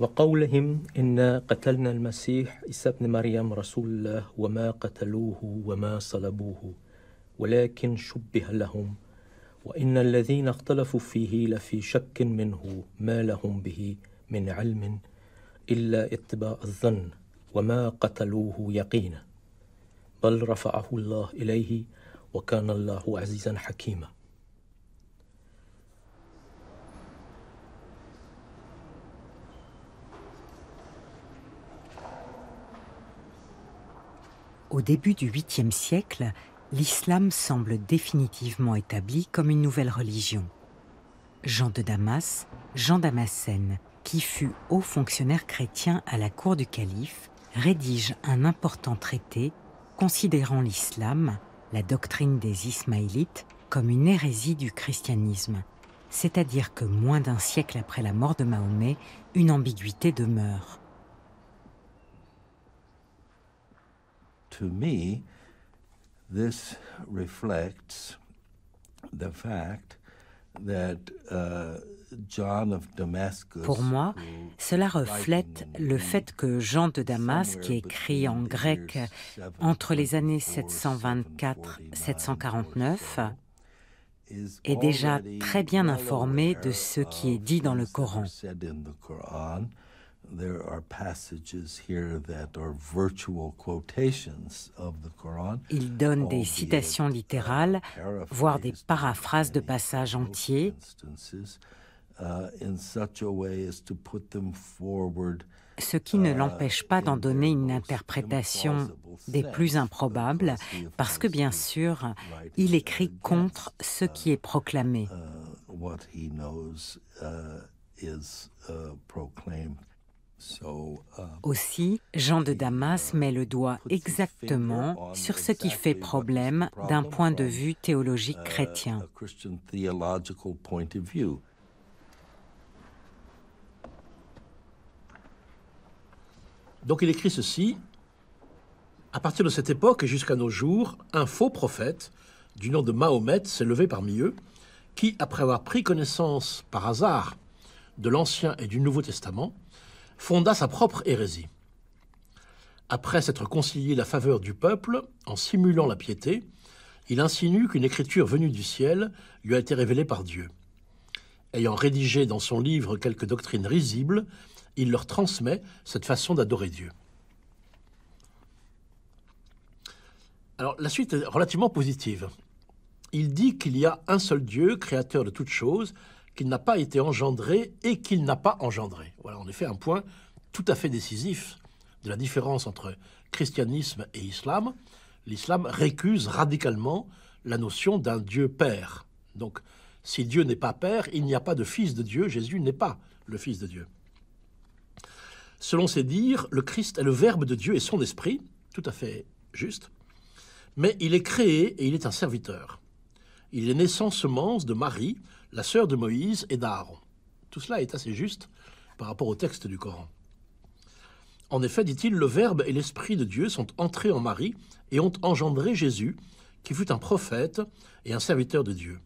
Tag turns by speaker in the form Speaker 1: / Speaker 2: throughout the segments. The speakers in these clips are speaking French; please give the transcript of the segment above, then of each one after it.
Speaker 1: وقولهم إن قتلنا المسيح عيسى ابن مريم رسول الله وما قتلوه وما صلبوه ولكن شبه لهم وإن الذين اختلفوا فيه لفي شك منه ما لهم به من علم إلا اتباع الظن وما قتلوه يقينا بل رفعه الله إليه وكان الله عزيزا حكيما
Speaker 2: Au début du 8e siècle, l'islam semble définitivement établi comme une nouvelle religion. Jean de Damas, Jean Damascène, qui fut haut fonctionnaire chrétien à la cour du calife, rédige un important traité considérant l'islam, la doctrine des Ismaélites, comme une hérésie du christianisme. C'est-à-dire que moins d'un siècle après la mort de Mahomet, une ambiguïté demeure.
Speaker 3: to me, this reflects the fact that uh, Pour moi, cela reflète le
Speaker 2: fait que Jean de Damas, qui écrit en grec entre les années 724-749,
Speaker 3: est déjà très bien informé de ce qui est dit dans le Coran. Il donne des citations
Speaker 2: littérales, voire des paraphrases de passages entiers. Ce qui ne uh, l'empêche pas d'en donner une interprétation des plus improbables, parce que bien sûr, il écrit contre ce qui est uh, proclamé.
Speaker 3: Uh, Uh,
Speaker 2: Aussi, Jean de Damas uh, met le doigt exactement sur ce qui fait problème d'un point de vue théologique uh, chrétien.
Speaker 4: Donc il écrit ceci. À partir de cette époque et jusqu'à nos jours, un faux prophète du nom de Mahomet s'est levé parmi eux, qui, après avoir pris connaissance par hasard de l'Ancien et du Nouveau Testament, fonda sa propre hérésie. Après s'être concilié la faveur du peuple en simulant la piété, il insinue qu'une écriture venue du ciel lui a été révélée par Dieu. Ayant rédigé dans son livre quelques doctrines risibles, il leur transmet cette façon d'adorer Dieu. Alors la suite est relativement positive. Il dit qu'il y a un seul Dieu, créateur de toutes choses, qu'il n'a pas été engendré et qu'il n'a pas engendré. Voilà en effet un point tout à fait décisif de la différence entre christianisme et islam. L'islam récuse radicalement la notion d'un Dieu Père. Donc, si Dieu n'est pas Père, il n'y a pas de Fils de Dieu, Jésus n'est pas le Fils de Dieu. Selon ses dires, le Christ est le Verbe de Dieu et son esprit, tout à fait juste, mais il est créé et il est un serviteur. Il est sans semence de Marie, la sœur de Moïse et d'Aaron. Tout cela est assez juste par rapport au texte du Coran. En effet, dit-il, le Verbe et l'Esprit de Dieu sont entrés en Marie et ont engendré Jésus, qui fut un prophète et un serviteur de Dieu.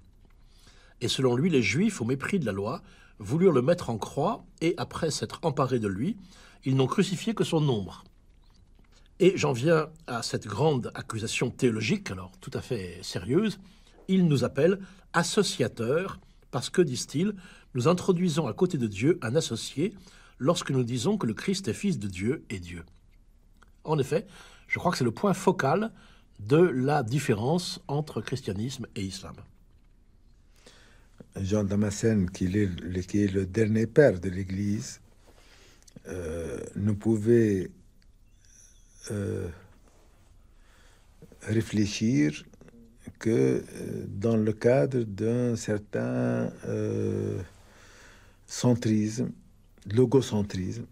Speaker 4: Et selon lui, les Juifs, au mépris de la loi, voulurent le mettre en croix, et après s'être emparés de lui, ils n'ont crucifié que son ombre. Et j'en viens à cette grande accusation théologique, alors tout à fait sérieuse. Il nous appelle associateurs parce que, disent-ils, nous introduisons à côté de Dieu un associé lorsque nous disons que le Christ est fils de Dieu et Dieu. En effet, je crois que c'est le point focal de la différence entre christianisme et islam. Jean Damascène,
Speaker 5: qui est le, qui est le dernier père de l'Église, euh, ne pouvait euh, réfléchir que euh, dans le cadre d'un certain euh, centrisme, logocentrisme,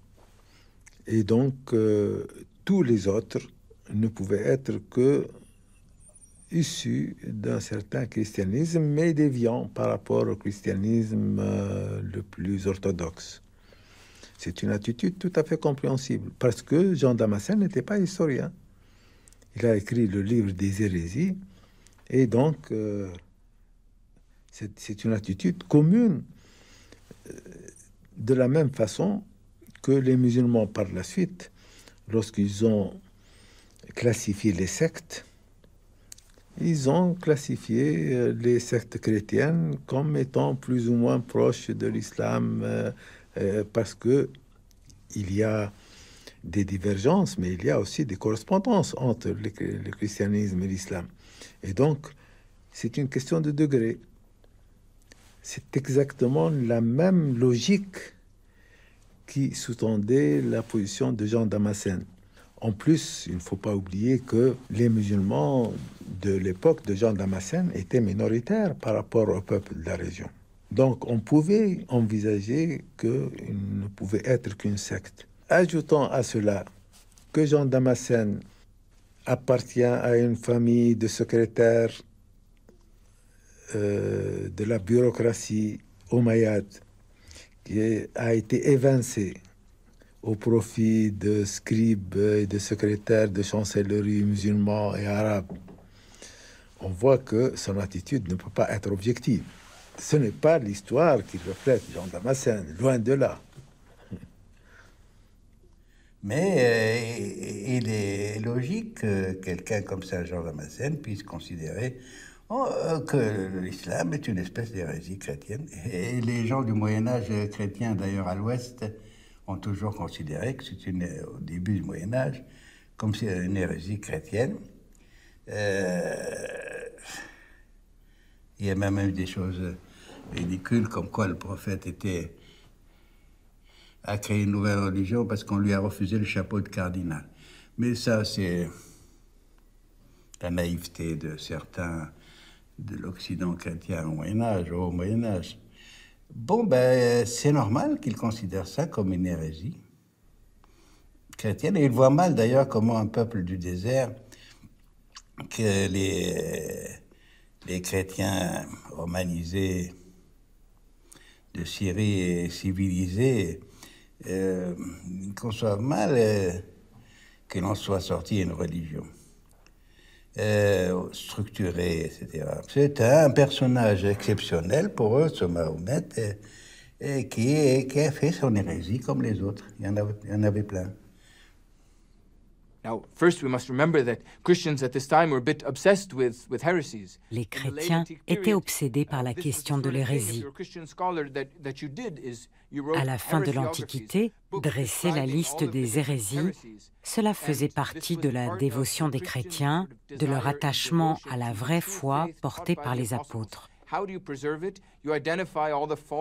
Speaker 5: et donc euh, tous les autres ne pouvaient être que issus d'un certain christianisme, mais déviant par rapport au christianisme le plus orthodoxe. C'est une attitude tout à fait compréhensible, parce que Jean Damascène n'était pas historien. Il a écrit le livre des hérésies, et donc, euh, c'est une attitude commune. Euh, de la même façon que les musulmans, par la suite, lorsqu'ils ont classifié les sectes, ils ont classifié euh, les sectes chrétiennes comme étant plus ou moins proches de l'islam parce que il y a des divergences, mais il y a aussi des correspondances entre le christianisme et l'islam. Et donc, c'est une question de degré. C'est exactement la même logique qui sous-tendait la position de Jean Damascène. En plus, il ne faut pas oublier que les musulmans de l'époque de Jean Damascène étaient minoritaires par rapport au peuple de la région. Donc on pouvait envisager qu'il ne pouvait être qu'une secte. Ajoutons à cela que Jean Damascène appartient à une famille de secrétaires euh, de la bureaucratie omayyade qui a été évincée au profit de scribes et de secrétaires de chancellerie musulmans et arabes. On voit que son attitude ne peut pas être objective. Ce n'est pas l'histoire
Speaker 6: qu'il reflète Jean Damascène, loin de là. Mais euh, il est logique que quelqu'un comme Saint Jean Damascène puisse considérer oh, euh, que l'islam est une espèce d'hérésie chrétienne. Et les gens du Moyen Âge chrétien, d'ailleurs à l'Ouest, ont toujours considéré que c'est une, au début du Moyen Âge, comme c'est une hérésie chrétienne. Euh, il y a même eu des choses ridicules, comme quoi le prophète était a créé une nouvelle religion parce qu'on lui a refusé le chapeau de cardinal. Mais ça, c'est la naïveté de certains de l'Occident chrétien au Moyen Âge, au Moyen Âge. Bon, ben, c'est normal qu'ils considèrent ça comme une hérésie chrétienne. Et ils voient mal d'ailleurs comment un peuple du désert, que les, les chrétiens romanisés de Syrie et civilisés euh, conçoivent mal euh, que l'on soit sorti une religion euh, structurée, etc. C'est un personnage exceptionnel pour eux, ce Mahomet, qui, a fait son hérésie comme les autres. Il y en il y en avait plein.
Speaker 2: Les chrétiens étaient obsédés par uh, la question de l'hérésie.
Speaker 7: À la fin de l'Antiquité,
Speaker 2: dresser la liste des hérésies, cela faisait partie de la dévotion des chrétiens, de leur attachement à la vraie foi portée par les apôtres.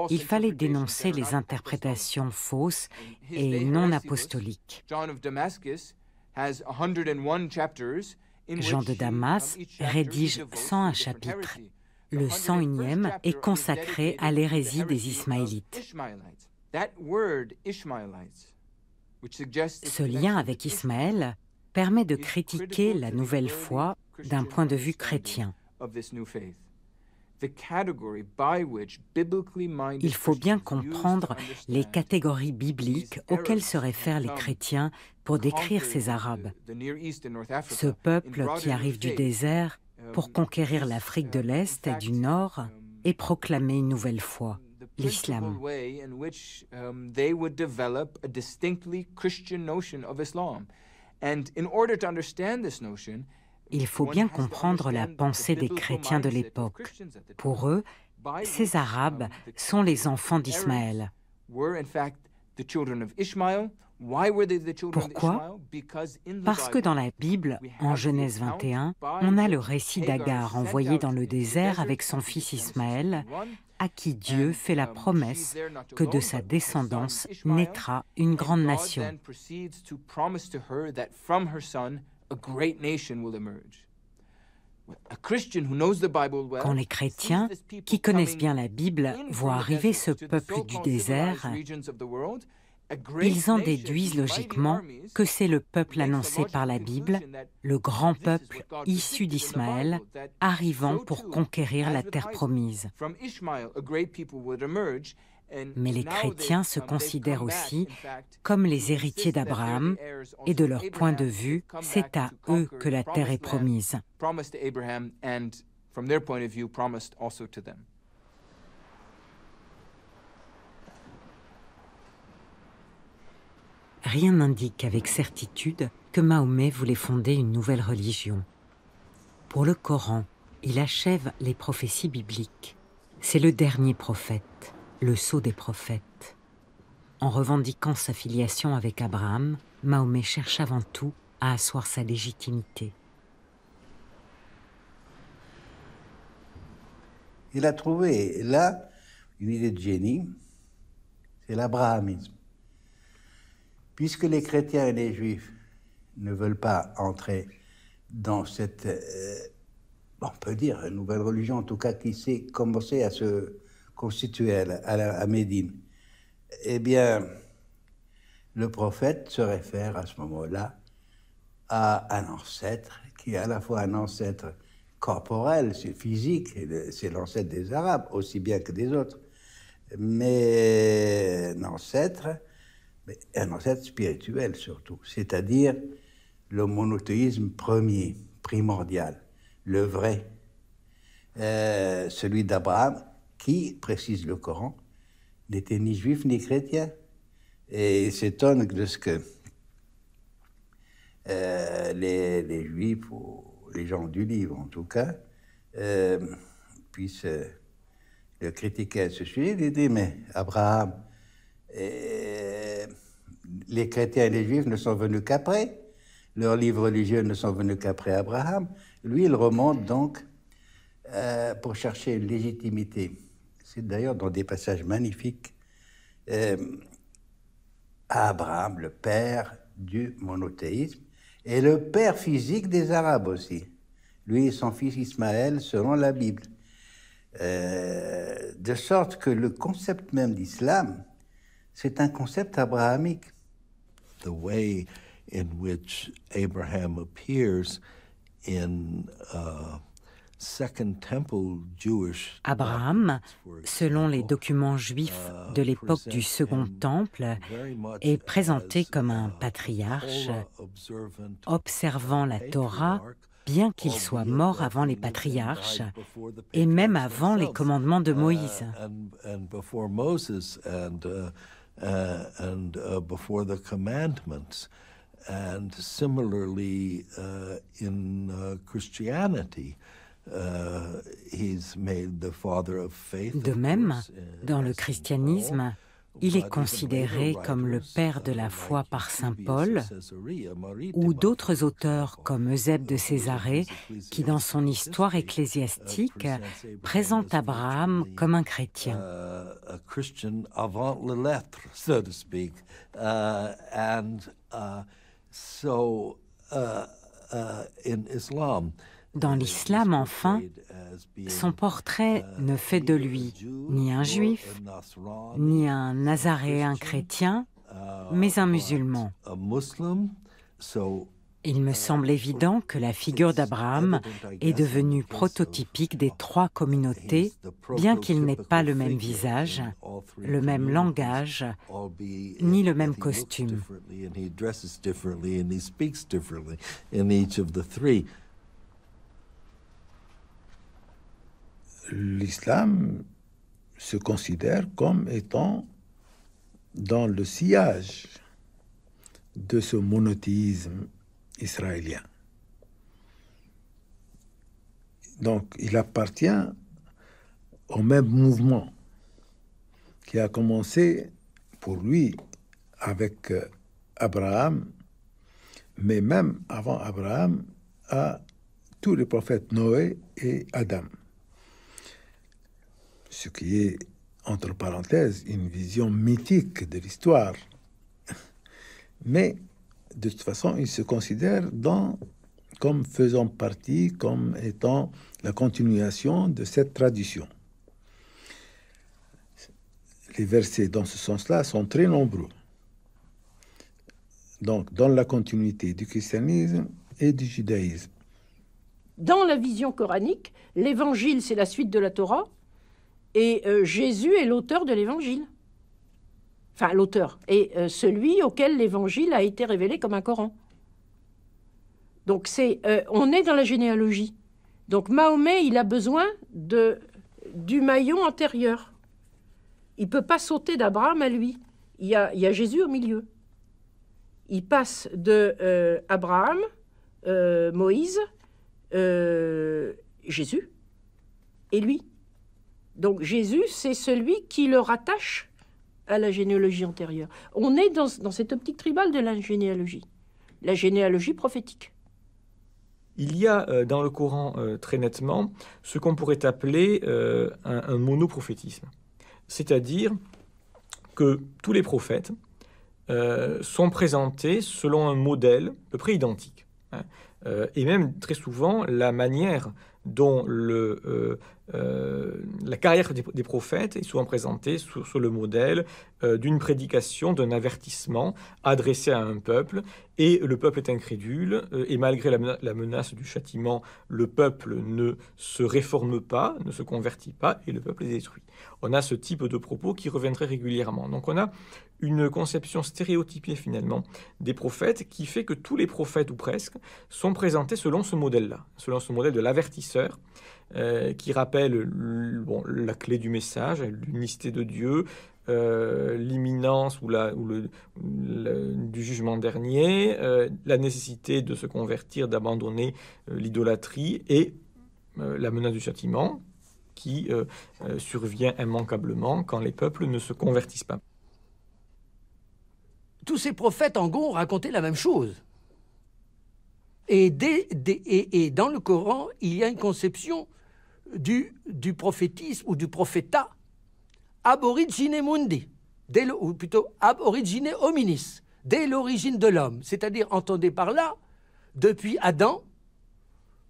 Speaker 7: Il fallait dénoncer les
Speaker 2: interprétations fausses et non apostoliques. Jean de Damas rédige 101 chapitres. Le 101e est consacré à l'hérésie des Ismaélites.
Speaker 7: Ce
Speaker 2: lien avec Ismaël permet de critiquer la nouvelle foi d'un point de vue chrétien. Il faut bien comprendre les catégories bibliques auxquelles se réfèrent les chrétiens pour décrire ces Arabes. Ce peuple qui arrive du désert um, pour conquérir l'Afrique de uh, l'Est et du Nord um, et proclamer une nouvelle foi, l'islam il faut bien comprendre la pensée des chrétiens de l'époque. Pour eux, ces Arabes sont les enfants d'Ismaël.
Speaker 7: Pourquoi Parce que dans la
Speaker 2: Bible, en Genèse 21, on a le récit d'Agar envoyé dans le désert avec son fils Ismaël, à qui Dieu fait la promesse que de sa descendance naîtra une grande nation.
Speaker 7: Quand les chrétiens, qui connaissent bien
Speaker 2: la Bible, voient arriver ce peuple du désert,
Speaker 7: ils en déduisent
Speaker 2: logiquement que c'est le peuple annoncé par la Bible, le grand peuple issu d'Ismaël, arrivant pour conquérir la terre promise.
Speaker 7: Mais les chrétiens se considèrent aussi
Speaker 2: comme les héritiers d'Abraham
Speaker 7: et de leur point de vue, c'est à eux que la terre est promise.
Speaker 2: Rien n'indique avec certitude que Mahomet voulait fonder une nouvelle religion. Pour le Coran, il achève les prophéties bibliques. C'est le dernier prophète le sceau des prophètes. En revendiquant sa filiation avec Abraham, Mahomet cherche avant tout à asseoir sa légitimité.
Speaker 6: Il a trouvé là une idée de génie, c'est l'abrahamisme. Puisque les chrétiens et les juifs ne veulent pas entrer dans cette, euh, on peut dire, nouvelle religion, en tout cas qui s'est commencé à se constituée à, la, Médine, eh bien, le prophète se réfère à ce moment-là à un ancêtre qui est à la fois un ancêtre corporel, c'est physique, c'est l'ancêtre des Arabes aussi bien que des autres, mais un ancêtre, un ancêtre spirituel surtout, c'est-à-dire le monothéisme premier, primordial, le vrai, euh, celui d'Abraham qui, précise le Coran, n'était ni juif ni chrétien. Et il s'étonne de ce que euh, les, juifs, ou les gens du livre en tout cas, euh, puissent euh, le critiquer à ce sujet. Il dit, mais Abraham, les chrétiens et les juifs ne sont venus qu'après. Leurs livres religieux ne sont venus qu'après Abraham. Lui, il remonte donc pour chercher une légitimité c'est d'ailleurs dans des passages magnifiques, euh, Abraham, le père du monothéisme, et le père physique des Arabes aussi, lui et son fils Ismaël, selon la Bible. Euh, de sorte que le concept
Speaker 3: même d'islam, c'est un concept abrahamique. The way in which Abraham appears in uh,
Speaker 2: Abraham, selon les documents juifs uh, de l'époque du Second Temple, est présenté comme uh, un patriarche
Speaker 3: observant la Torah
Speaker 2: bien qu'il soit mort avant les
Speaker 3: patriarches et même avant les commandements de Moïse. De même, dans le
Speaker 2: christianisme, il est considéré comme le père de la foi par Saint Paul ou d'autres auteurs comme Euseb de Césarée qui, dans son histoire
Speaker 3: ecclésiastique, présente Abraham comme un chrétien. Dans l'islam,
Speaker 2: enfin, son portrait ne fait de lui ni un juif, ni un nazaréen chrétien, mais un musulman. Il me semble évident que la figure d'Abraham est devenue prototypique des trois communautés, bien qu'il n'ait pas le même visage, le même langage,
Speaker 3: ni le même costume. l'islam se considère comme
Speaker 5: étant dans le sillage de ce monothéisme israélien. Donc il appartient au même mouvement qui a commencé pour lui avec euh, Abraham, mais même avant Abraham, à tous les prophètes Noé et Adam ce qui est, entre parenthèses, une vision mythique de l'histoire. Mais de toute façon, il se considère dans, comme faisant partie, comme étant la continuation de cette tradition. Les versets dans ce sens-là sont très nombreux. Donc, dans la continuité du christianisme et du judaïsme.
Speaker 8: Dans la vision coranique, l'évangile, c'est la suite de la Torah, et euh, Jésus est l'auteur de l'évangile. Enfin, l'auteur. Et euh, celui auquel l'évangile a été révélé comme un Coran. Donc, c'est, euh, on est dans la généalogie. Donc, Mahomet, il a besoin de, du maillon antérieur. Il ne peut pas sauter d'Abraham à lui. Il y, a, il y, a, Jésus au milieu. Il passe de Abraham, Moïse, Jésus et lui. Donc Jésus, c'est celui qui le rattache à la généalogie antérieure. On est dans, cette optique tribale de la généalogie, la généalogie prophétique.
Speaker 9: Il y a euh, dans le Coran euh, très nettement ce qu'on pourrait appeler euh, un, monoprophétisme, c'est-à-dire que tous les prophètes sont présentés selon un modèle à peu près identique. Hein. et même très souvent, la manière dont le, euh, la carrière des, prophètes est souvent présentée sur le modèle euh, d'une prédication, d'un avertissement adressé à un peuple, et le peuple est incrédule, euh, et malgré la, la, menace du châtiment, le peuple ne se réforme pas, ne se convertit pas, et le peuple est détruit. On a ce type de propos qui reviendrait régulièrement. Donc on a une conception stéréotypée finalement des prophètes qui fait que tous les prophètes ou presque sont présentés selon ce modèle-là, selon ce modèle de l'avertisseur euh, qui rappelle la clé du message, l'unicité de Dieu, euh, l'imminence ou, du jugement dernier, euh, la nécessité de se convertir, d'abandonner l'idolâtrie et la menace du châtiment qui survient immanquablement quand les peuples ne
Speaker 10: se convertissent pas tous ces prophètes, en gros, ont raconté la même chose. Et, dans le Coran, il y a une conception du, prophétisme ou du prophétat aborigine mundi, ou plutôt ab origine hominis, dès l'origine de l'homme. C'est-à-dire, entendez par là, depuis Adam,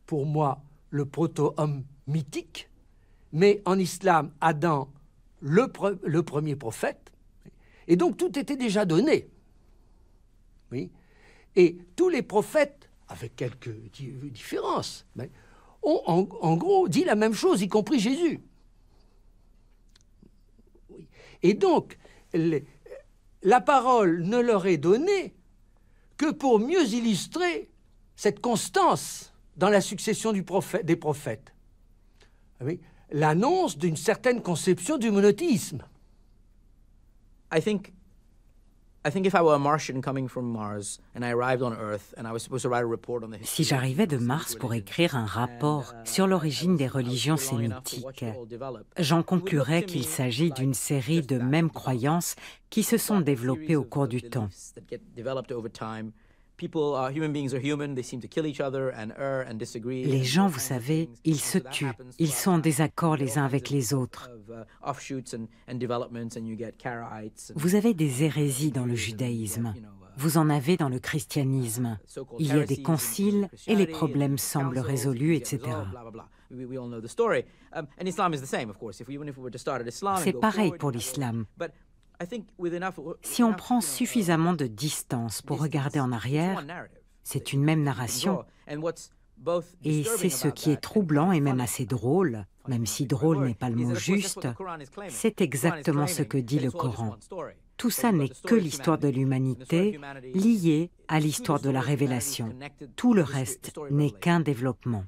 Speaker 10: pour moi, le proto-homme mythique, mais en islam, Adam, le premier prophète, et donc tout était déjà donné. Oui. Et tous les prophètes, avec quelques différences, ont en, gros dit la même chose, y compris Jésus. Oui. Et donc, la parole ne leur est donnée que pour mieux illustrer cette constance dans la succession du prophète, des prophètes. Oui. L'annonce d'une certaine conception du monothéisme.
Speaker 11: I think si
Speaker 2: j'arrivais de Mars pour écrire un uh, rapport sur l'origine des religions sémitiques,
Speaker 11: j'en conclurais qu'il s'agit
Speaker 2: d'une série de mêmes croyances qui se sont développées au cours du temps.
Speaker 11: Les gens,
Speaker 2: vous savez, ils se tuent, ils sont en désaccord les uns avec les autres.
Speaker 11: Uh, vous avez des
Speaker 2: hérésies dans le uh, judaïsme. Uh, vous en avez dans le christianisme. Il y a des conciles et les problèmes semblent résolus, etc.
Speaker 11: Oh, um, C'est pareil pour l'islam. Si on
Speaker 2: prend suffisamment de distance pour regarder en arrière, c'est une même narration.
Speaker 11: Et c'est ce qui est
Speaker 2: troublant et même assez drôle, même si drôle n'est pas le mot juste, c'est exactement ce que dit le Coran. Tout ça n'est que l'histoire de l'humanité liée à l'histoire de la révélation. Tout le reste n'est qu'un développement.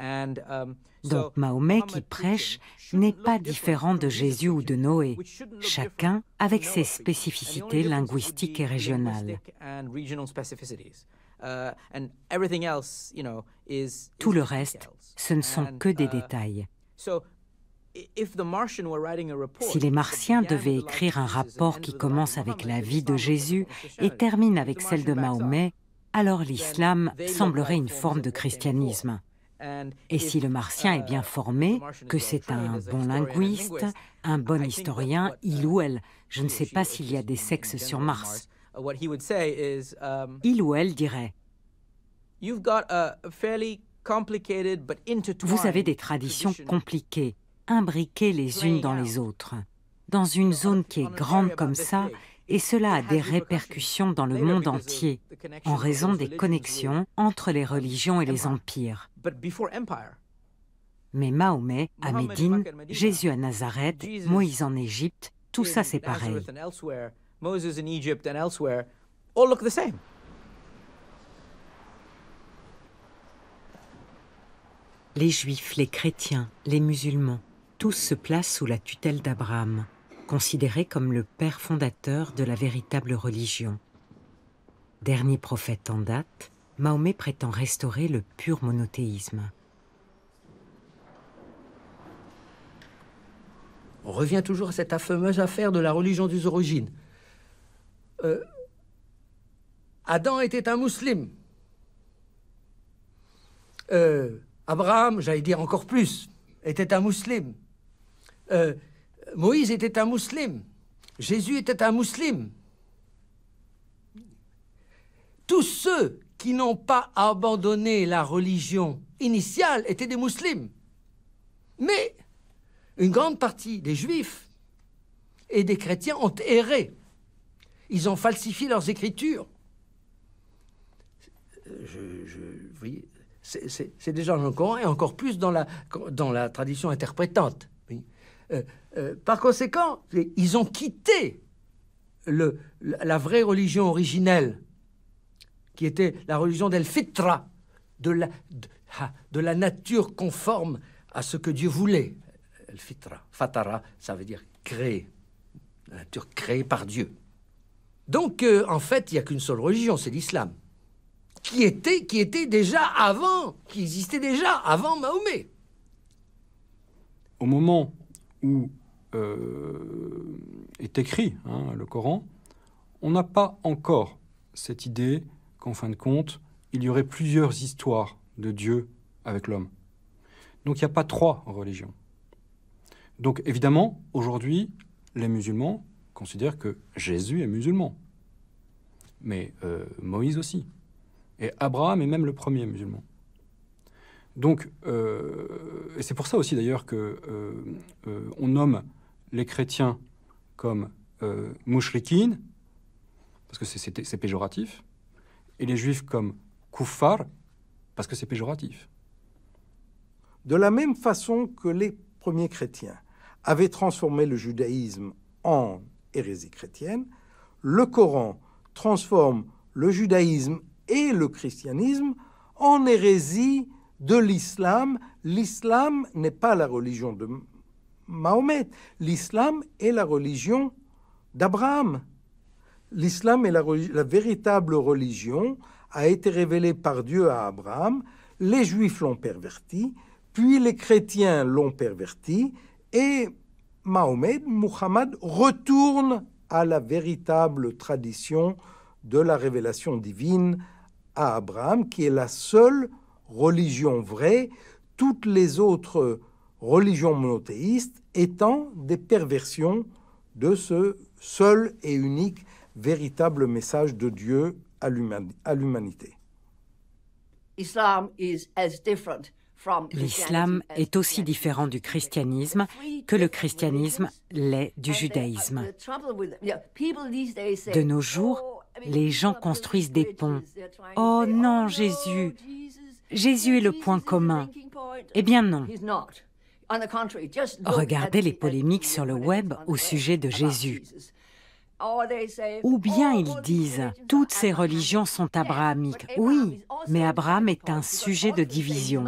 Speaker 2: Um, Donc Mahomet qui prêche n'est pas différent de Jésus ou de Noé, chacun avec ses spécificités linguistiques et régionales.
Speaker 11: Uh, Tout
Speaker 2: le reste, ce ne sont que des uh, détails. Si les Martiens devaient écrire un rapport qui commence avec la vie de Jésus et termine avec celle de Mahomet, alors l'islam semblerait une forme de christianisme.
Speaker 11: Et si le martien
Speaker 2: est bien uh, formé, que c'est un bon linguiste, un bon historien, il uh, ou elle, je ne sais pas s'il y a des sexes sur Mars, uh, um, il ou elle dirait Vous avez des traditions compliquées, imbriquées les unes dans les autres. Dans une zone qui est grande comme ça, et cela a des répercussions dans le monde entier en raison des connexions entre les religions et les empires. Mais Mahomet à Médine, Jésus à Nazareth, Moïse en Égypte, tout ça c'est pareil. Les juifs, les chrétiens, les musulmans, tous se placent sous la tutelle d'Abraham considéré comme le père fondateur de la véritable religion. Dernier prophète en date, Mahomet prétend restaurer le pur monothéisme. On
Speaker 10: revient toujours à cette affameuse affaire de la religion des origines. Euh, Adam était un musulman. Euh, Abraham, j'allais dire encore plus, était un musulman. Euh, Moïse était un musulman. Jésus était un musulman. Tous ceux qui n'ont pas abandonné la religion initiale étaient des musulmans. Mais une grande partie des juifs et des chrétiens ont erré. Ils ont falsifié leurs écritures. c'est déjà dans le et encore plus dans la, dans la tradition interprétante. Oui. Euh, euh, par conséquent, ils ont quitté le, la vraie religion originelle, qui était la religion d'El Fitra, de la, de, la nature conforme à ce que Dieu voulait. El Fitra, Fatara, ça veut dire créer, la nature créée par Dieu. Donc, euh, en fait, il n'y a qu'une seule religion, c'est l'islam, qui était, qui était déjà avant, qui existait déjà avant Mahomet.
Speaker 12: Au moment où euh, est écrit, hein, le Coran, on n'a pas encore cette idée qu'en fin de compte, il y aurait plusieurs histoires de Dieu avec l'homme. Donc il n'y a pas trois religions. Donc évidemment, aujourd'hui, les musulmans considèrent que Jésus est musulman, mais euh, Moïse aussi, et Abraham est même le premier musulman. Donc, euh, et c'est pour ça aussi d'ailleurs qu'on nomme les chrétiens comme euh, parce que c'est péjoratif,
Speaker 13: et les juifs comme kuffar, parce que c'est péjoratif. De la même façon que les premiers chrétiens avaient transformé le judaïsme en hérésie chrétienne, le Coran transforme le judaïsme et le christianisme en hérésie de l'islam. L'islam n'est pas la religion de Mahomet. L'islam est la religion d'Abraham. L'islam est la, véritable religion, a été révélée par Dieu à Abraham. Les Juifs l'ont perverti, puis les chrétiens l'ont perverti, et Mahomet, Muhammad, retourne à la véritable tradition de la révélation divine à Abraham, qui est la seule religion vraie. Toutes les autres Religion monothéiste étant des perversions de ce seul et unique véritable message de Dieu
Speaker 2: à l'humanité.
Speaker 14: L'islam est
Speaker 2: aussi différent du christianisme que le christianisme l'est du judaïsme. De nos jours, oh, les gens construisent des ponts. Oh non, oh, Jésus Jésus est le point commun.
Speaker 14: Eh bien non, Regardez
Speaker 2: les polémiques sur le web au sujet de Jésus.
Speaker 14: Oh, oh, Ou bien oh, ils
Speaker 2: disent ⁇ Toutes ces religions sont abrahamiques ⁇ Oui, mais Abraham est un sujet de division.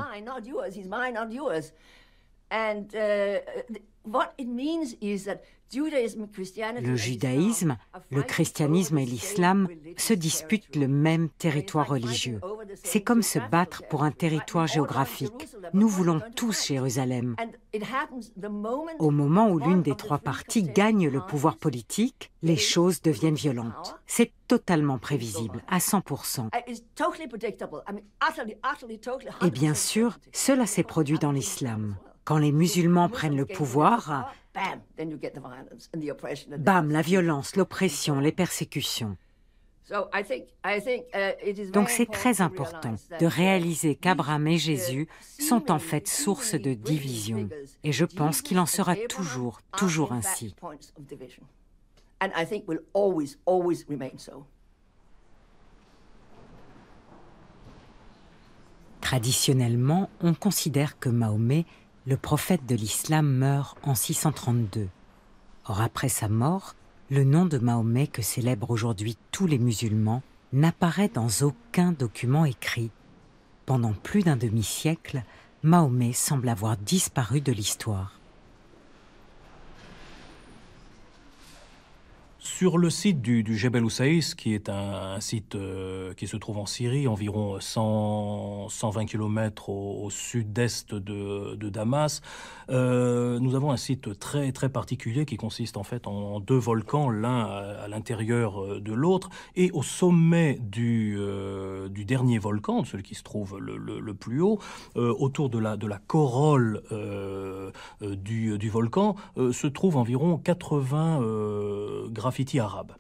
Speaker 14: Le
Speaker 2: judaïsme, le christianisme et l'islam se disputent le même territoire religieux. C'est comme se battre pour un territoire géographique. Nous voulons tous Jérusalem. Au moment où l'une des trois parties gagne le pouvoir politique, les choses deviennent violentes. C'est totalement prévisible, à 100%.
Speaker 14: Et eh
Speaker 2: bien sûr, cela s'est produit dans l'islam. Quand les musulmans prennent le pouvoir, Bam, la violence, l'oppression, les persécutions.
Speaker 14: Donc c'est très important de
Speaker 2: réaliser qu'Abraham et Jésus sont en fait source de division. Et je pense qu'il en sera toujours, toujours ainsi. Traditionnellement, on considère que Mahomet le prophète de l'islam meurt en 632. Or, après sa mort, le nom de Mahomet que célèbrent aujourd'hui tous les musulmans n'apparaît dans aucun document écrit. Pendant plus d'un demi-siècle, Mahomet semble avoir disparu de l'histoire.
Speaker 12: Sur le site du, Jebel Oussaïs, qui est un, site euh, qui se trouve en Syrie, environ 120 km au, sud-est de, Damas, euh, nous avons un site très très particulier qui consiste en fait en, deux volcans, l'un à, l'intérieur euh, de l'autre, et au sommet du, dernier volcan, celui qui se trouve le, plus haut, autour de la, de la corolle du, volcan, se trouve environ 80 grammes arabes.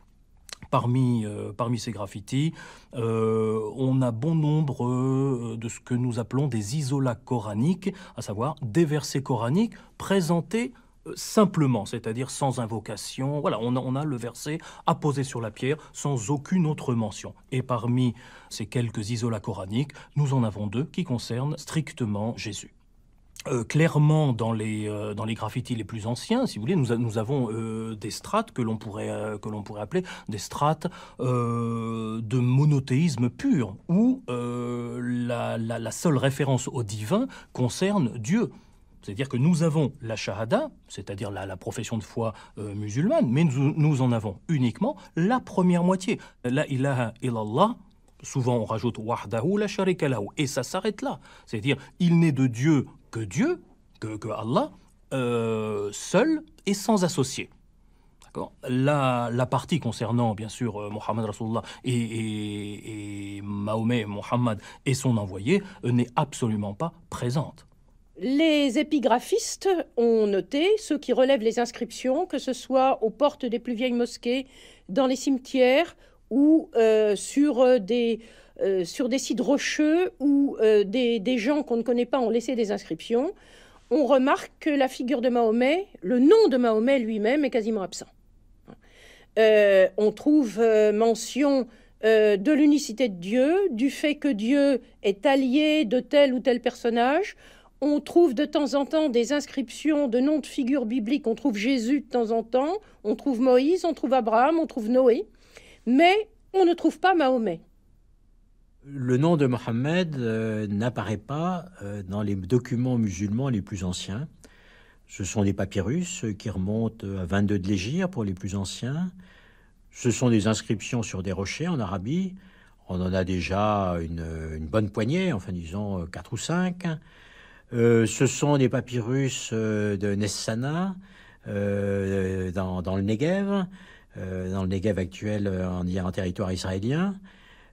Speaker 12: Parmi, euh, parmi, ces graffitis, euh, on a bon nombre euh, de ce que nous appelons des isolats coraniques, à savoir des versets coraniques présentés simplement, c'est-à-dire sans invocation. Voilà, on on a, le verset apposé sur la pierre sans aucune autre mention. Et parmi ces quelques isolats coraniques, nous en avons deux qui concernent strictement Jésus. Euh, clairement dans les, euh, dans les graffitis les plus anciens, si vous voulez, nous, nous avons euh, des strates que l'on pourrait, que l'on pourrait appeler des strates de monothéisme pur, où la, la, seule référence au divin concerne Dieu. C'est-à-dire que nous avons la shahada, c'est-à-dire la, profession de foi musulmane, mais nous, nous, en avons uniquement la première moitié. La ilaha illallah, souvent on rajoute wahdahu la sharika Et ça s'arrête là. C'est-à-dire, il n'est de Dieu que Dieu, que, Allah, euh, seul et sans associé. La, la, partie concernant, bien sûr, Mohamed euh, Mohammed Rasulullah et, Mahomet, Mohammed et son envoyé euh, n'est absolument pas présente.
Speaker 8: Les épigraphistes ont noté, ceux qui relèvent les inscriptions, que ce soit aux portes des plus vieilles mosquées, dans les cimetières ou sur des euh, sur des sites rocheux où euh, des, gens qu'on ne connaît pas ont laissé des inscriptions, on remarque que la figure de Mahomet, le nom de Mahomet lui-même est quasiment absent. Euh, on trouve mention de l'unicité de Dieu, du fait que Dieu est allié de tel ou tel personnage. On trouve de temps en temps des inscriptions de noms de figures bibliques. On trouve Jésus de temps en temps, on trouve Moïse, on trouve Abraham, on trouve Noé. Mais on ne trouve pas Mahomet.
Speaker 15: Le nom de Mohammed euh, n'apparaît pas euh, dans les documents musulmans les plus anciens. Ce sont des papyrus qui remontent à 22 de l'Égypte pour les plus anciens. Ce sont des inscriptions sur des rochers en Arabie. On en a déjà une, bonne poignée, enfin disons 4 ou 5. Euh, ce sont des papyrus de Nessana dans, le Negev, dans le Negev actuel en, en territoire israélien.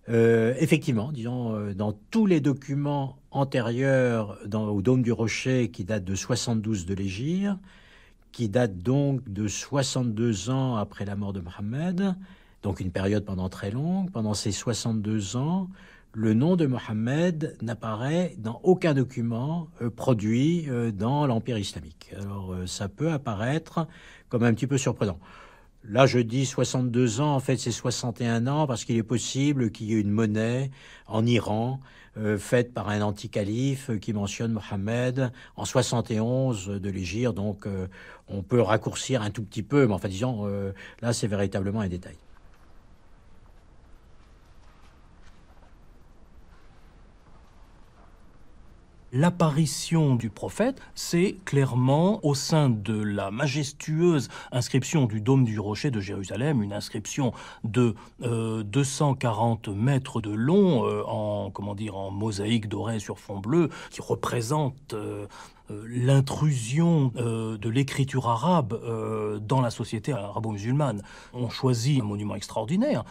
Speaker 15: Euh, effectivement, disons, euh, dans tous les documents antérieurs au Dôme du Rocher qui date de 72 de l'Égir, qui date donc de 62 ans après la mort de Mohammed, donc une période pendant très longue, pendant ces 62 ans, le nom de Mohammed n'apparaît dans aucun document euh, produit dans l'Empire islamique. Alors ça peut apparaître comme un petit peu surprenant. Là, je dis 62 ans, en fait, c'est 61 ans, parce qu'il est possible qu'il y ait une monnaie en Iran euh, faite par un anti-calife qui mentionne Mohammed en 71 de l'Égypte. Donc, euh, on peut raccourcir un tout petit peu, mais enfin, disons, euh, là, c'est véritablement un détail.
Speaker 12: L'apparition du prophète, c'est clairement au sein de la majestueuse inscription du dôme du rocher de Jérusalem, une inscription de 240 euh, mètres de long euh, en comment dire en mosaïque dorée sur fond bleu, qui représente euh, l'intrusion de l'écriture arabe dans la société arabo-musulmane. On choisit un monument extraordinaire,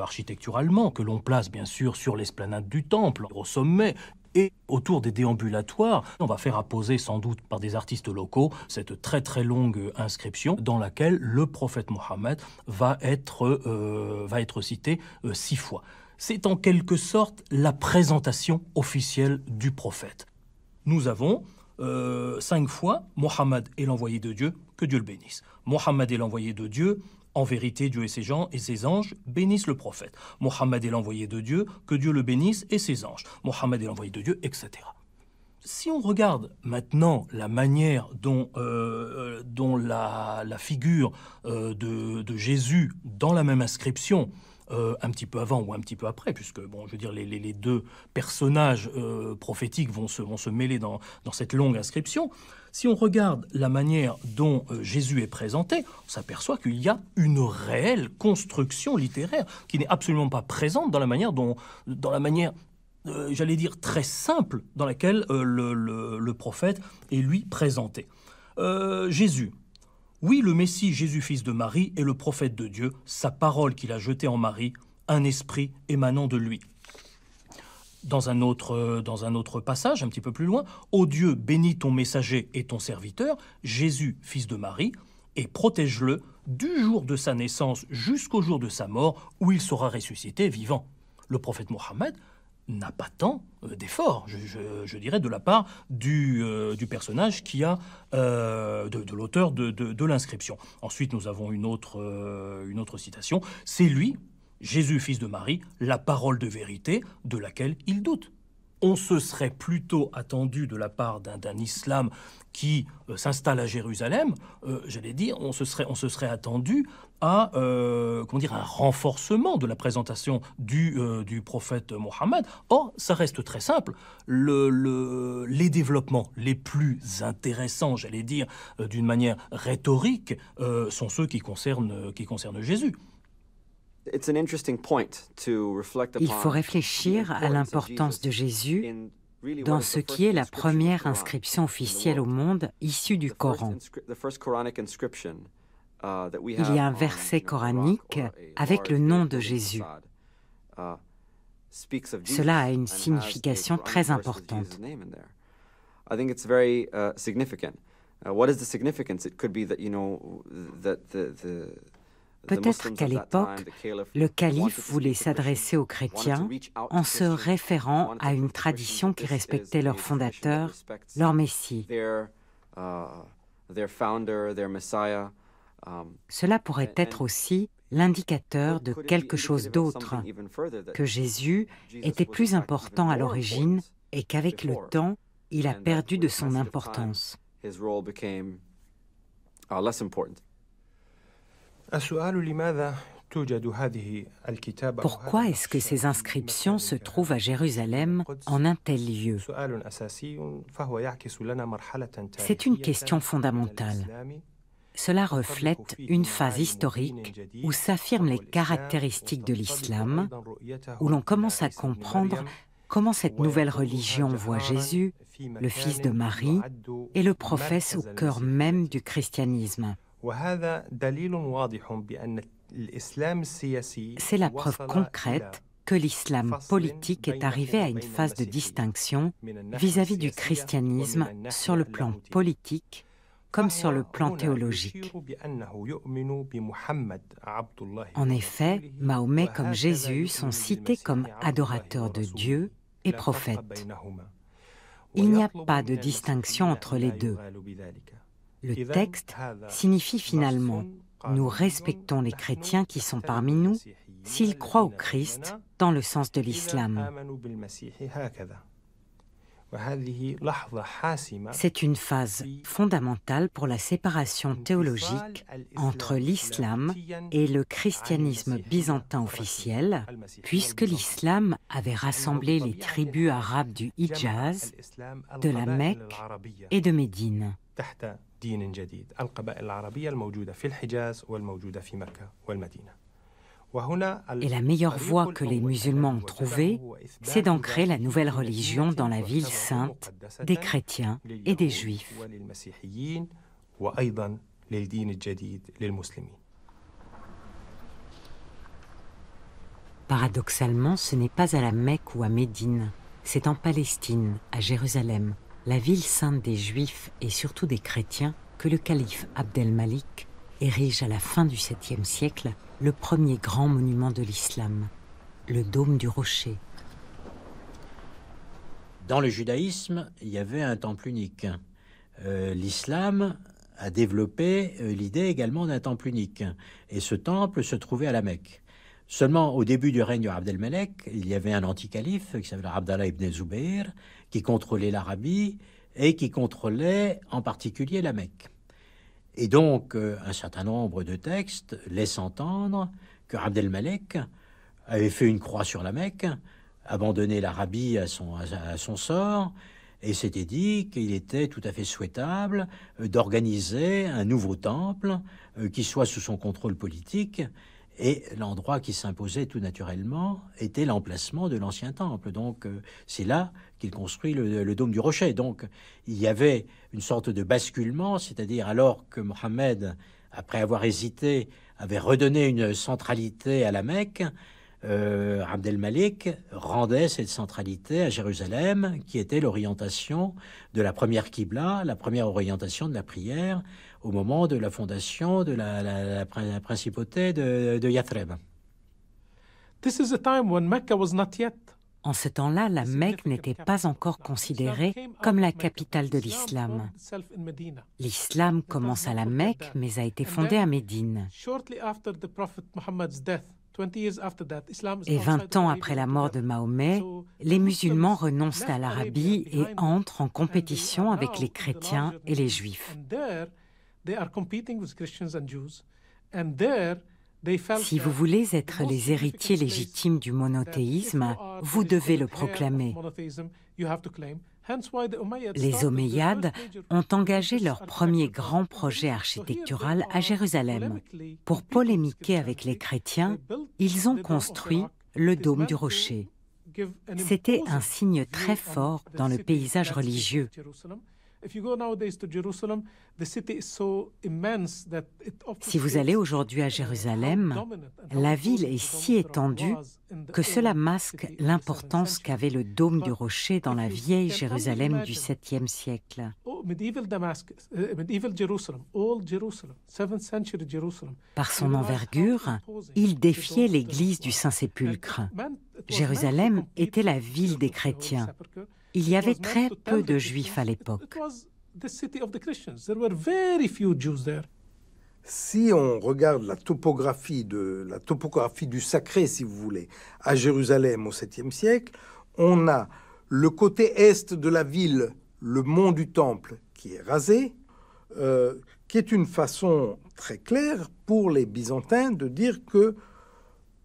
Speaker 12: architecturalement, que l'on place bien sûr sur l'esplanade du temple, au sommet, et autour des déambulatoires, on va faire apposer sans doute par des artistes locaux cette très très longue inscription dans laquelle le prophète Mohammed va être, euh, cité euh, six fois. C'est en quelque sorte la présentation officielle du prophète. Nous avons euh, cinq fois Mohammed est l'envoyé de Dieu, que Dieu le bénisse. Mohammed est l'envoyé de Dieu, en vérité, Dieu et ses gens et ses anges bénissent le prophète. Mohammed est l'envoyé de Dieu, que Dieu le bénisse et ses anges. Mohammed est l'envoyé de Dieu, etc. Si on regarde maintenant la manière dont, euh, euh, la, figure euh, de, Jésus dans la même inscription un petit peu avant ou un petit peu après, puisque bon, je veux dire, les, deux personnages prophétiques vont se, mêler dans cette longue inscription. Si on regarde la manière dont euh, Jésus est présenté, on s'aperçoit qu'il y a une réelle construction littéraire qui n'est absolument pas présente dans la manière dont, dans la manière euh, j'allais dire très simple, dans laquelle euh, le, prophète est lui présenté. Jésus, oui, le Messie, Jésus fils de Marie, est le prophète de Dieu, sa parole qu'il a jetée en Marie, un esprit émanant de lui dans un, autre, euh, dans un autre passage, un petit peu plus loin, Ô Dieu, bénis ton messager et ton serviteur, Jésus, fils de Marie, et protège-le du jour de sa naissance jusqu'au jour de sa mort, où il sera ressuscité vivant. Le prophète Mohammed n'a pas tant euh, d'efforts, je, dirais, de la part du, euh, du personnage qui a, de, l'auteur de, l'inscription. Ensuite, nous avons une autre, une autre citation. C'est lui, Jésus, fils de Marie, la parole de vérité de laquelle il doute. On se serait plutôt attendu de la part d'un islam qui euh, s'installe à Jérusalem, euh, j'allais dire, on se serait, on se serait attendu à euh, dire, un renforcement de la présentation du, prophète Mohammed. Or, ça reste très simple. les développements les plus intéressants, j'allais dire, d'une manière rhétorique, sont ceux qui concernent, qui concernent Jésus.
Speaker 16: Il faut réfléchir à l'importance de Jésus
Speaker 2: dans ce qui est la première inscription officielle au monde issue du Coran.
Speaker 16: Uh, Il y a un verset
Speaker 2: coranique avec le nom de Jésus.
Speaker 16: Uh, Cela a une signification très importante. Uh, what is the significance? It could be that, you know, that the,
Speaker 2: Peut-être qu'à l'époque, le calife voulait s'adresser aux chrétiens en se référant à une tradition qui respectait leur fondateur, leur Messie. Cela pourrait être aussi l'indicateur de quelque chose d'autre,
Speaker 16: que Jésus était plus important à l'origine
Speaker 2: et qu'avec le temps, il a perdu de son importance. Pourquoi est-ce que ces inscriptions se trouvent à Jérusalem en un tel lieu
Speaker 17: C'est une question fondamentale.
Speaker 2: Cela reflète une phase historique où s'affirment les caractéristiques de l'islam, où l'on commence à comprendre comment cette nouvelle religion voit Jésus, le fils de Marie, et le prophète au cœur même du christianisme.
Speaker 17: C'est la preuve concrète
Speaker 2: que l'islam politique est arrivé à une phase de distinction vis-à-vis du christianisme sur le plan politique comme sur le plan théologique. En effet, Mahomet comme Jésus sont cités comme adorateurs de Dieu
Speaker 17: et prophètes. Il n'y a pas de distinction entre les deux. Le texte signifie finalement
Speaker 2: ⁇ Nous respectons les chrétiens qui sont parmi nous s'ils croient au Christ dans le sens de l'islam. C'est une phase fondamentale pour la séparation théologique entre l'islam et le christianisme byzantin officiel, puisque l'islam avait rassemblé les tribus arabes du Hijaz, de la Mecque et de Médine. Et la meilleure voie que les musulmans ont trouvée, c'est d'ancrer la nouvelle religion dans la ville sainte des chrétiens et des juifs. Paradoxalement, ce n'est pas à la Mecque ou à Médine, c'est en Palestine, à Jérusalem, la ville sainte des Juifs et surtout des chrétiens que le calife Abdel Malik érige à la fin du 7e siècle le premier grand monument de l'islam, le dôme du rocher.
Speaker 15: Dans le judaïsme, il y avait un temple unique. Euh, l'islam a développé euh, l'idée également d'un temple unique. Et ce temple se trouvait à la Mecque. Seulement, au début du règne d'Abdel Malik, il y avait un anticalife qui s'appelait Abdallah ibn Zubayr, qui contrôlait l'Arabie et qui contrôlait en particulier la Mecque. Et donc, euh, un certain nombre de textes laissent entendre que Abdelmalek avait fait une croix sur la Mecque, abandonné l'Arabie à son, à son sort, et s'était dit qu'il était tout à fait souhaitable d'organiser un nouveau temple euh, qui soit sous son contrôle politique et l'endroit qui s'imposait tout naturellement était l'emplacement de l'ancien temple. Donc euh, c'est là qu'il construit le, dôme du rocher. Donc il y avait une sorte de basculement, c'est-à-dire alors que Mohammed, après avoir hésité, avait redonné une centralité à la Mecque, euh, Abdel Malik rendait cette centralité à Jérusalem, qui était l'orientation de la première Qibla, la première orientation de la prière, au moment de la fondation de la,
Speaker 2: principauté de, de Yathreb. En ce temps-là, la Mecque n'était pas encore considérée comme la capitale de l'islam. L'islam commence à la Mecque, mais a été fondé à Médine.
Speaker 18: Et 20 ans après
Speaker 2: la mort de Mahomet, les musulmans renoncent à l'Arabie et entrent en compétition avec les chrétiens et les juifs. Si vous voulez être les héritiers légitimes du monothéisme, vous devez le proclamer.
Speaker 18: Les Omeyyades
Speaker 2: ont engagé leur premier grand projet architectural à Jérusalem. Pour polémiquer avec les chrétiens, ils ont construit le dôme du rocher. C'était un signe très fort dans le paysage religieux.
Speaker 18: Si vous allez
Speaker 2: aujourd'hui à Jérusalem, la ville est si étendue que cela masque l'importance qu'avait le dôme du rocher dans la vieille Jérusalem du 7e siècle.
Speaker 18: Oh, eh,
Speaker 2: Par son envergure, il défiait l'église du Saint-Sépulcre. Jérusalem était la ville des chrétiens. Il y avait très peu de juifs à l'époque. Si on
Speaker 13: regarde la topographie, de, la topographie du sacré, si vous voulez, à Jérusalem au 7e siècle, on a le côté est de la ville, le mont du Temple, qui est rasé, euh, qui est une façon très claire pour les Byzantins de dire que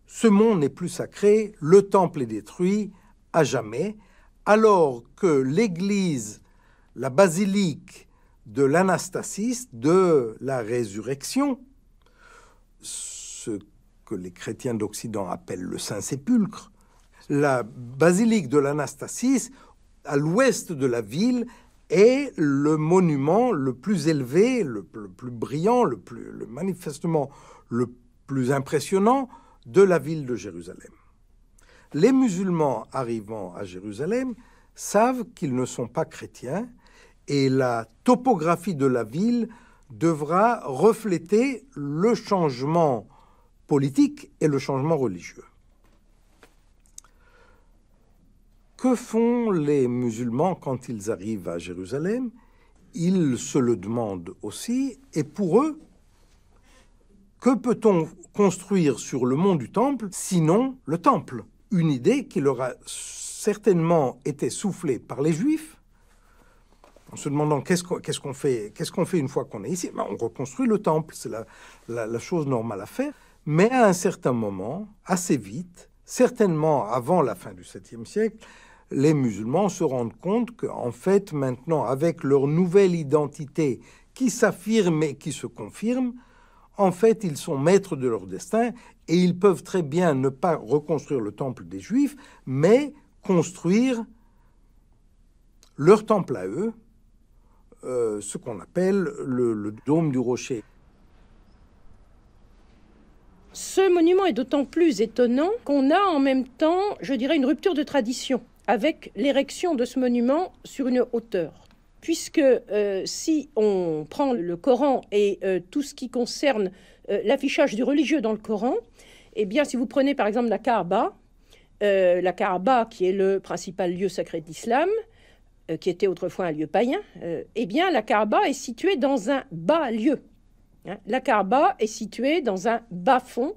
Speaker 13: ce mont n'est plus sacré, le temple est détruit à jamais, alors que l'église, la basilique de l'anastasis, de la résurrection, ce que les chrétiens d'Occident appellent le Saint-Sépulcre, la basilique de l'anastasis, à l'ouest de la ville, est le monument le plus élevé, le, plus brillant, le plus manifestement le plus impressionnant de la ville de Jérusalem les musulmans arrivant à Jérusalem savent qu'ils ne sont pas chrétiens et la topographie de la ville devra refléter le changement politique et le changement religieux. Que font les musulmans quand ils arrivent à Jérusalem Ils se le demandent aussi, et pour eux, que peut-on construire sur le mont du Temple sinon le Temple une idée qui leur a certainement été soufflée par les Juifs, en se demandant qu'est-ce qu'on fait, une fois qu'on est ici. Ben, on reconstruit le temple, c'est la, la chose normale à faire. Mais à un certain moment, assez vite, certainement avant la fin du 7e siècle, les musulmans se rendent compte qu'en fait, maintenant, avec leur nouvelle identité qui s'affirme et qui se confirme, en fait, ils sont maîtres de leur destin et ils peuvent très bien ne pas reconstruire le temple des Juifs, mais construire leur temple à eux, euh, ce qu'on appelle le, le dôme du rocher.
Speaker 8: Ce monument est d'autant plus étonnant qu'on a en même temps, je dirais, une rupture de tradition avec l'érection de ce monument sur une hauteur puisque euh, si on prend le Coran et euh, tout ce qui concerne euh, l'affichage du religieux dans le Coran, eh bien, si vous prenez par exemple la Kaaba, la Kaaba qui est le principal lieu sacré de l'islam, qui était autrefois un lieu païen, eh bien, la Kaaba est située dans un bas lieu. Hein. La Kaaba est située dans un bas fond.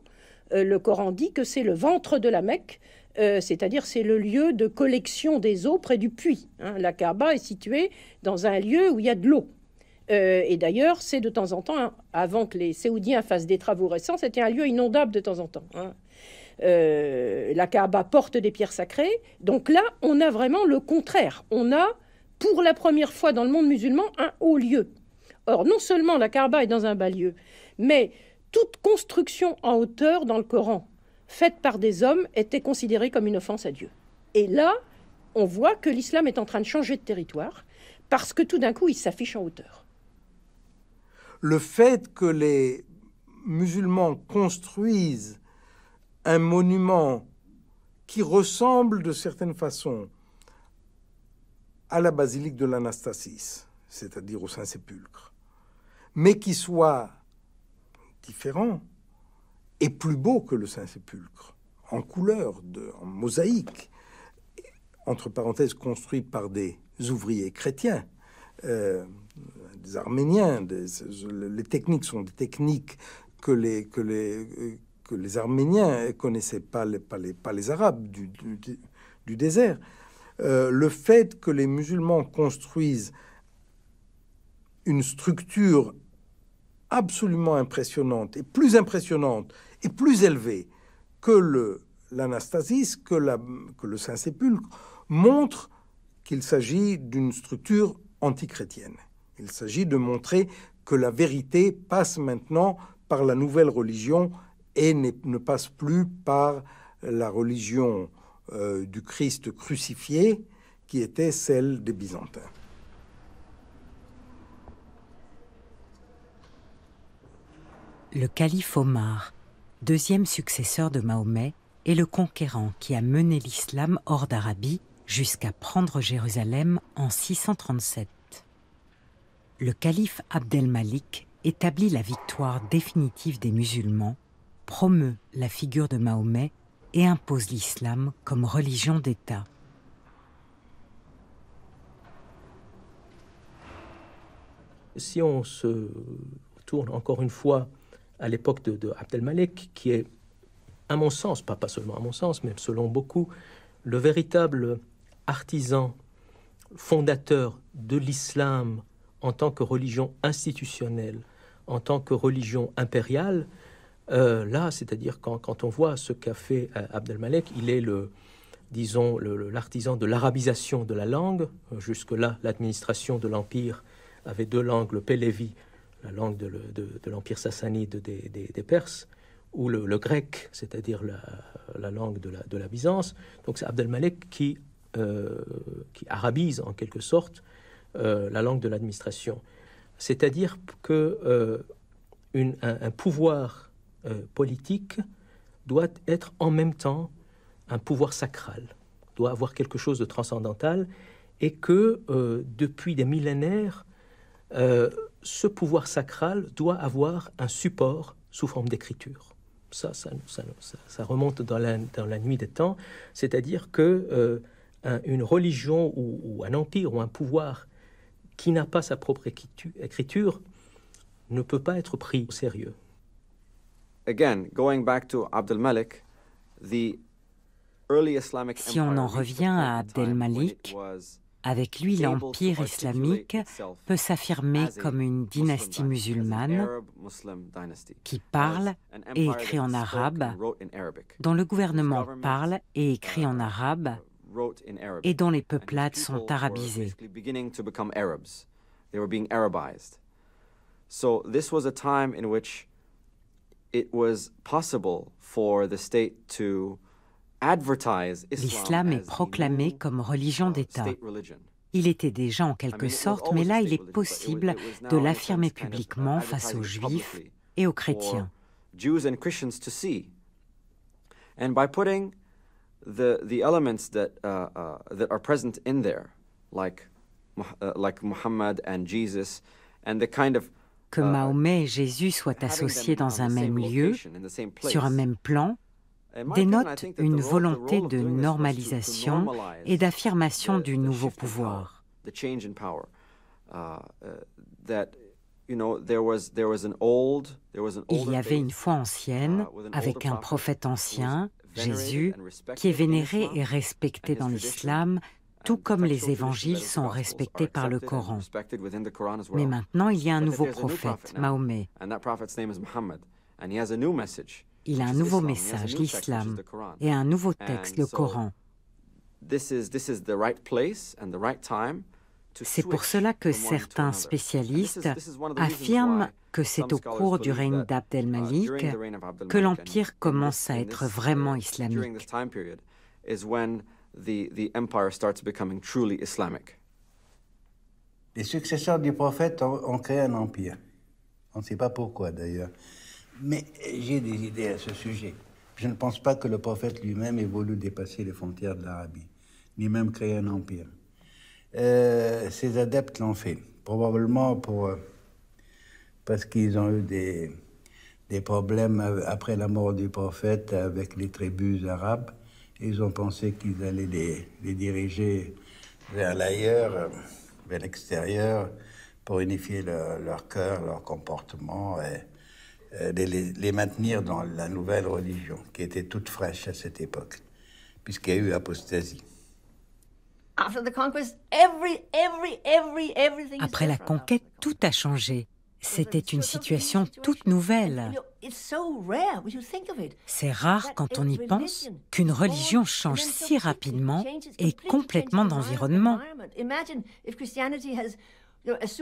Speaker 8: le Coran dit que c'est le ventre de la Mecque, euh, c'est-à-dire c'est le lieu de collection des eaux près du puits. Hein. La Kaaba est située dans un lieu où il y a de l'eau. Euh, et d'ailleurs, c'est de temps en temps, hein, avant que les Saoudiens fassent des travaux récents, c'était un lieu inondable de temps en temps. Hein. Euh, la Kaaba porte des pierres sacrées. Donc là, on a vraiment le contraire. On a, pour la première fois dans le monde musulman, un haut lieu. Or, non seulement la Kaaba est dans un bas lieu, mais toute construction en hauteur dans le Coran, faite par des hommes était considérée comme une offense à Dieu. Et là, on voit que l'islam est en train de changer de territoire parce que tout d'un coup, il s'affiche en hauteur.
Speaker 13: Le fait que les musulmans construisent un monument qui ressemble de certaines façons à la basilique de l'Anastasis, c'est-à-dire au Saint-Sépulcre, mais qui soit différent, est plus beau que le Saint-Sépulcre, en couleur, de, en mosaïque, entre parenthèses construit par des ouvriers chrétiens, euh, des Arméniens. les techniques sont des techniques que les, que les, que les Arméniens connaissaient, pas les, pas les, Arabes du, désert. Euh, le fait que les musulmans construisent une structure absolument impressionnante et plus impressionnante est plus élevé que le, l'anastasis, que, que le Saint-Sépulcre, montre qu'il s'agit d'une structure antichrétienne. Il s'agit de montrer que la vérité passe maintenant par la nouvelle religion et ne passe plus par la religion euh, du Christ crucifié qui était celle des Byzantins.
Speaker 2: Le calife Omar deuxième successeur de Mahomet, est le conquérant qui a mené l'islam hors d'Arabie jusqu'à prendre Jérusalem en 637. Le calife Malik établit la victoire définitive des musulmans, promeut la figure de Mahomet et impose l'islam comme religion d'État.
Speaker 1: Si on se tourne encore une fois à l'époque de, Abdelmalek, qui est, à mon sens, pas, pas seulement à mon sens, mais selon beaucoup, le véritable artisan fondateur de l'islam en tant que religion institutionnelle, en tant que religion impériale, euh, là, c'est-à-dire quand, quand, on voit ce qu'a fait euh, Abdelmalek, il est le, disons, l'artisan de l'arabisation de la langue. Jusque-là, l'administration de l'Empire avait deux langues, le Pélévi la langue de, l'Empire de, sassanide des, Perses, ou le, grec, c'est-à-dire la, langue de la, de la Byzance. Donc c'est Abdelmalek qui, euh, qui arabise en quelque sorte euh, la langue de l'administration. C'est-à-dire que euh, un, pouvoir politique doit être en même temps un pouvoir sacral, doit avoir quelque chose de transcendantal, et que depuis des millénaires, ce pouvoir sacral doit avoir un support sous forme d'écriture. Ça ça, remonte dans la, nuit des temps, c'est-à-dire que euh, une religion ou, un empire ou un pouvoir qui n'a pas sa propre écriture ne peut pas être pris au sérieux.
Speaker 16: Again,
Speaker 2: si on en revient à Abdel Malik, avec lui, l'Empire islamique
Speaker 16: peut s'affirmer comme une dynastie musulmane qui parle et uh, écrit en arabe, dont le gouvernement parle
Speaker 2: et écrit en arabe, et dont les peuplades sont arabisées.
Speaker 16: So this was a time in which it was possible for the state to L'islam est
Speaker 2: proclamé comme religion d'État. Il était déjà en quelque sorte, mais là il est possible de l'affirmer publiquement face aux juifs et aux chrétiens. que Mahomet et Jésus soient associés dans un même lieu, sur un même plan, dénote une volonté de normalisation et d'affirmation du nouveau pouvoir.
Speaker 16: Il y avait une foi
Speaker 2: ancienne uh, avec un prophète ancien, Jésus, qui est vénéré et respecté dans l'islam, tout comme les évangiles sont respectés par le Coran.
Speaker 16: Mais maintenant, il y a un nouveau prophète, Mahomet.
Speaker 2: Il a un nouveau message, l'islam, et un nouveau texte, le Coran.
Speaker 16: C'est pour cela que certains
Speaker 2: spécialistes affirment que c'est au cours du règne uh, d'Abdel malik que l'empire commence à être uh, vraiment islamique.
Speaker 6: Les successeurs du prophète ont créé un empire. On ne sait pas pourquoi d'ailleurs. Mais j'ai des idées à ce sujet. Je ne pense pas que le prophète lui-même ait voulu dépasser les frontières de l'Arabie, ni même créer un empire. ses euh, adeptes l'ont fait, probablement pour, euh, parce qu'ils ont eu des, des problèmes après la mort du prophète avec les tribus arabes. Ils ont pensé qu'ils allaient les, diriger vers l'ailleurs, euh, vers l'extérieur, pour unifier leur cœur, leur comportement. Et, euh, de les, maintenir dans la nouvelle religion, qui était toute fraîche à cette époque, puisqu'il y a eu apostasie.
Speaker 14: Après la
Speaker 2: conquête, tout a changé. C'était une situation toute nouvelle.
Speaker 14: C'est rare quand on y pense qu'une religion change si
Speaker 2: rapidement et complètement d'environnement.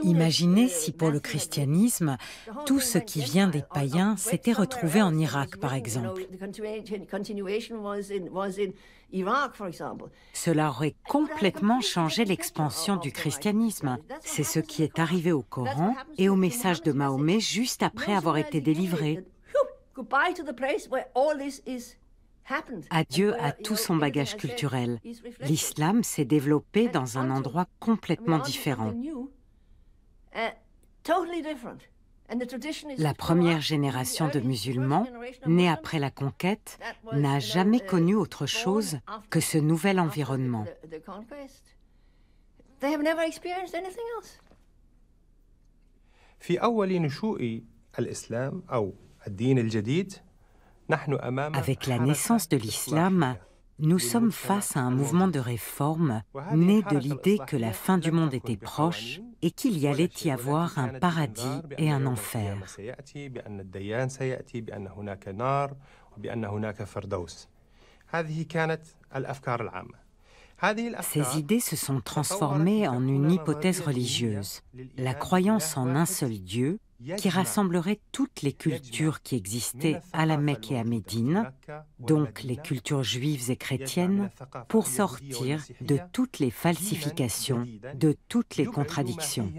Speaker 14: Imaginez
Speaker 2: si pour le christianisme, tout ce qui vient des païens s'était retrouvé en Irak, par exemple. Cela aurait complètement changé l'expansion du christianisme. C'est ce qui est arrivé au Coran et au message de Mahomet juste après avoir été délivré. Adieu à tout son bagage culturel. L'islam s'est développé dans un endroit complètement différent.
Speaker 14: Uh, la
Speaker 2: première génération de musulmans, née après la conquête, n'a jamais uh, connu autre chose que ce nouvel environnement.
Speaker 17: Avec la naissance de
Speaker 2: l'islam, nous sommes face à un mouvement de réforme né de l'idée que la fin du monde était proche et qu'il y allait y avoir un paradis et un enfer. Ces idées se sont transformées en une hypothèse religieuse,
Speaker 17: la croyance
Speaker 2: en un seul Dieu qui rassemblerait toutes les cultures qui existaient à la Mecque et à Médine, donc les cultures juives et chrétiennes, pour sortir de toutes les falsifications, de toutes les contradictions.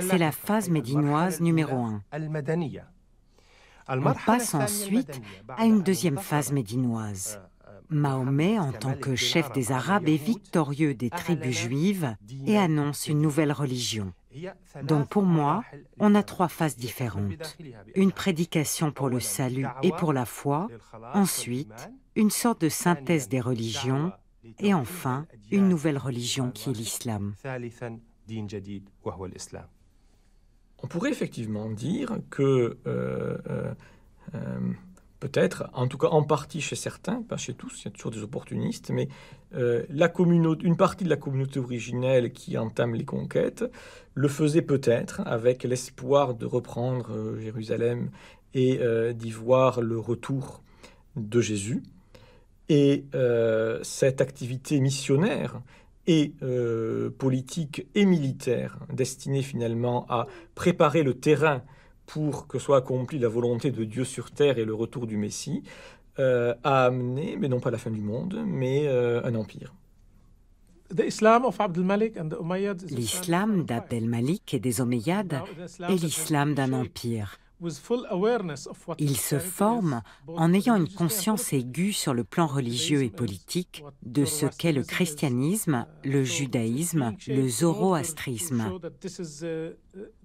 Speaker 17: C'est la phase médinoise
Speaker 2: numéro un.
Speaker 17: On passe ensuite
Speaker 2: à une deuxième phase médinoise. Mahomet, en tant que chef des Arabes, est victorieux des tribus juives et annonce une nouvelle religion. Donc pour moi, on a trois phases différentes. Une prédication pour le salut et pour la foi, ensuite une sorte de synthèse des religions, et enfin une nouvelle religion qui est l'islam.
Speaker 9: On pourrait effectivement dire que... Euh, euh, euh, peut-être, en tout cas en partie chez certains, pas chez tous, il y a toujours des opportunistes, mais euh, la communauté, une partie de la communauté originelle qui entame les conquêtes le faisait peut-être avec l'espoir de reprendre euh, Jérusalem et euh, d'y voir le retour de Jésus. Et cette activité missionnaire et politique et militaire, destinée finalement à préparer le terrain pour que soit accomplie la volonté de Dieu sur terre et le retour du Messie, euh, a amené, mais non pas la fin du monde, mais euh, un empire. L'islam
Speaker 2: d'Abdel Malik et des Omeyyades est l'islam d'un empire. Il se forme en ayant une conscience aiguë sur le plan religieux et politique de ce qu'est le christianisme, uh, le judaïsme, le zoroastrisme.
Speaker 18: Uh,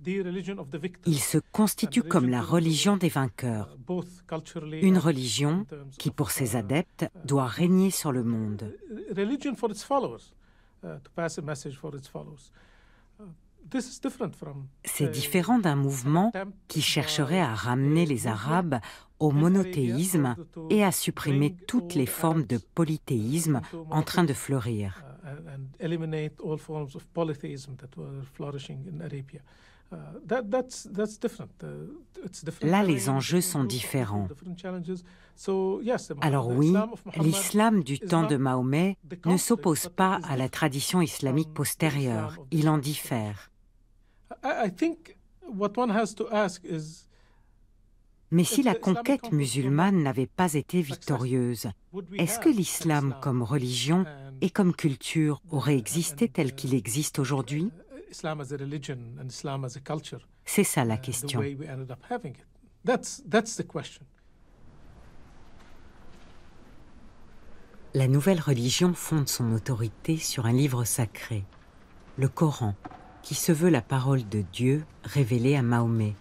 Speaker 18: uh,
Speaker 2: Il se constitue comme la religion des vainqueurs,
Speaker 18: une religion
Speaker 2: qui, pour ses adeptes, doit régner sur le monde. C'est différent d'un mouvement qui chercherait à ramener les Arabes au monothéisme et à supprimer toutes les formes de polythéisme en train de fleurir.
Speaker 18: Là, les enjeux sont
Speaker 2: différents.
Speaker 18: Alors oui, l'islam du temps de
Speaker 2: Mahomet ne s'oppose pas à la tradition islamique postérieure, il en diffère mais si la conquête musulmane n'avait pas été victorieuse, est-ce que l'islam comme religion et comme culture aurait existé tel uh, qu'il existe aujourd'hui uh, C'est ça la question. La nouvelle religion fonde son autorité sur un livre sacré, le Coran, qui se veut la parole de Dieu révélée à Mahomet.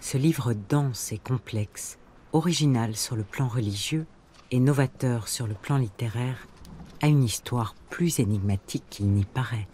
Speaker 2: Ce livre dense et complexe, original sur le plan religieux et novateur sur le plan littéraire, a une histoire plus énigmatique qu'il n'y paraît.